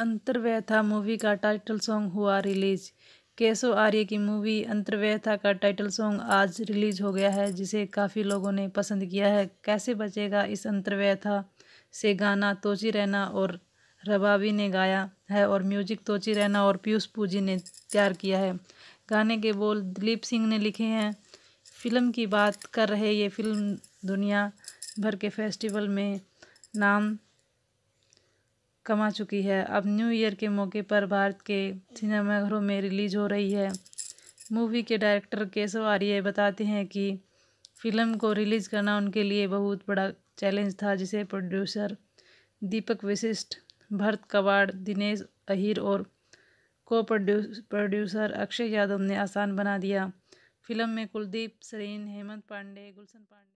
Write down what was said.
अंतर्व्यथा movie का title song हुआ release Keshav Arya की मूवी अंतर्व्यथा का टाइटल सॉन्ग आज रिलीज हो गया है जिसे काफ़ी लोगों ने पसंद किया है कैसे बचेगा इस अंतर्व्यथा से गाना तोची रैना और रबावी ने गाया है और म्यूजिक तोची रैना और पीयूष पूजी ने तैयार किया है गाने के बोल दिलीप सिंह ने लिखे हैं फिल्म की बात कर रहे ये फिल्म दुनिया भर के फेस्टिवल में नाम कमा चुकी है अब न्यू ईयर के मौके पर भारत के सिनेमाघरों में रिलीज हो रही है मूवी के डायरेक्टर केशव आर्य बताते हैं कि फिल्म को रिलीज़ करना उनके लिए बहुत बड़ा चैलेंज था जिसे प्रोड्यूसर दीपक विशिष्ट भरत कवाड़ दिनेश अहिर और को प्रोड्यूसर अक्षय यादव ने आसान बना दिया फिल्म में कुलदीप सरीन हेमंत पांडे गुलशन पांडे